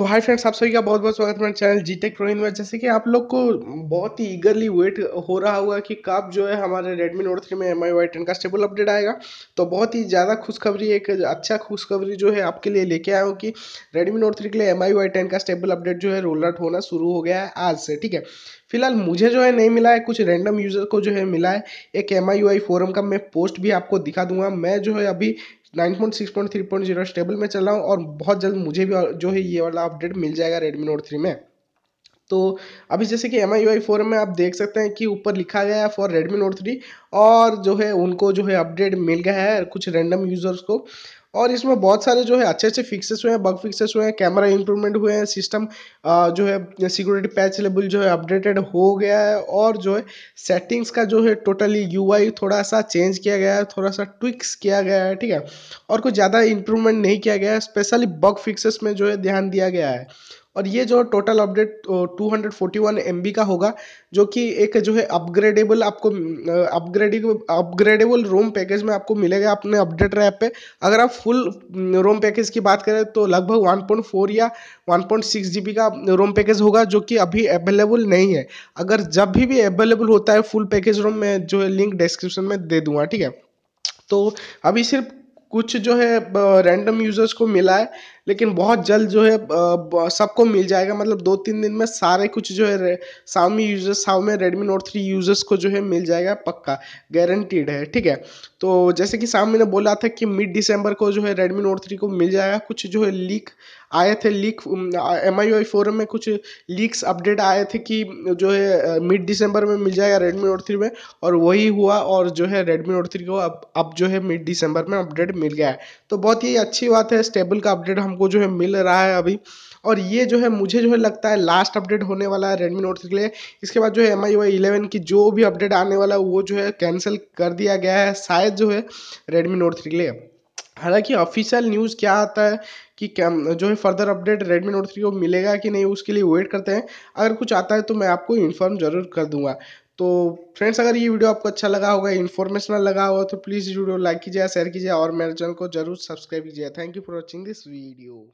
तो hi friends आप सभी का बहुत बहुत स्वागत है मेरे चैनल जी टेक प्रोइन में जैसे कि आप लोग को बहुत ही ईगरली वेट हो रहा होगा कि कब जो है हमारे रेडमी नोट थ्री में एम आई वाई टेन का स्टेबल अपडेट आएगा तो बहुत ही ज़्यादा खुशखबरी एक अच्छा खुशखबरी जो है आपके लिए लेके आया हूँ कि रेडमी नोट थ्री के लिए एम आई वाई टेन का स्टेबल अपडेट जो है रोल आउट होना शुरू हो गया है आज से ठीक है फिलहाल मुझे जो है नहीं मिला है कुछ रैंडम यूज़र को जो है मिला है एक एम आई वाई फोरम का मैं पोस्ट भी आपको दिखा दूंगा मैं जो है अभी nine point six point three point zero stable में चल रहा हूँ और बहुत जल्द मुझे भी जो है ये वाला अपडेट मिल जाएगा रेडमी नोट थ्री में तो अभी जैसे कि एम आई वाई फोर में आप देख सकते हैं कि ऊपर लिखा गया है फॉर रेडमी नोट थ्री और जो है उनको जो है अपडेट मिल गया है कुछ रैंडम यूज़र्स को और इसमें बहुत सारे जो है अच्छे अच्छे फिक्सेस हुए हैं बग फिक्सेस हुए हैं कैमरा इंप्रूवमेंट हुए हैं सिस्टम जो है सिक्योरिटी पैच लेवल जो है अपडेटेड हो गया है और जो है सेटिंग्स का जो है टोटली यूआई थोड़ा सा चेंज किया गया है थोड़ा सा ट्विक्स किया गया है ठीक है और कुछ ज़्यादा इंप्रूवमेंट नहीं किया गया है स्पेशली बग फिक्सेस में जो है ध्यान दिया गया है और ये जो total update two hundred forty one M B का होगा जो कि एक जो है अपग्रेडेबल आपको अपग्रेडिंग अपग्रेडेबल रोम पैकेज में आपको मिलेगा अपने अपडेट रैप पे अगर आप फुल रोम पैकेज की बात करें तो लगभग वन पॉइंट फोर या one point six G B का रोम पैकेज होगा जो कि अभी अवेलेबल नहीं है अगर जब भी भी अवेलेबल होता है फुल पैकेज रोम में जो है लिंक डिस्क्रिप्शन में दे दूंगा ठीक है तो अभी सिर्फ कुछ जो है रैंडम यूजर्स को मिला है लेकिन बहुत जल्द जो है सबको मिल जाएगा मतलब दो तीन दिन में सारे कुछ जो है सावमी यूजर्स में रेडमी नोट थ्री यूजर्स को जो है मिल जाएगा पक्का गारंटीड है ठीक है तो जैसे कि सावमी ने बोला था कि मिड दिसंबर को जो है रेडमी नोट थ्री को मिल जाएगा कुछ जो है लीक आए थे लीक एम आई फोरम में कुछ लीक्स अपडेट आए थे कि जो है मिड दिसंबर में मिल जाएगा रेडमी नोट थ्री में और वही हुआ और जो है रेडमी नोट थ्री को अब अब जो है मिड दिसंबर में अपडेट मिल गया है तो बहुत ही अच्छी बात है स्टेबल का अपडेट हम हमको जो है मिल रहा है अभी और ये जो है मुझे जो है लगता है लास्ट अपडेट होने वाला है रेडमी नोट के लिए इसके बाद जो है एम आई वाई इलेवन की जो भी अपडेट आने वाला है वो जो है कैंसिल कर दिया गया है शायद जो है रेडमी नोट थ्री के लिए हालांकि ऑफिशियल न्यूज़ क्या आता है कि क्या जो है further update Redmi note three को मिलेगा कि नहीं उसके लिए वेट करते हैं अगर कुछ आता है तो मैं आपको इन्फॉर्म जरूर कर दूंगा तो फ्रेंड्स अगर ये वीडियो आपको अच्छा लगा होगा इन्फॉर्मेशनल लगा होगा तो प्लीज़ वीडियो लाइक कीजिए शेयर कीजिए और मेरे चैनल को जरूर सब्सक्राइब कीजिए thank you for watching this video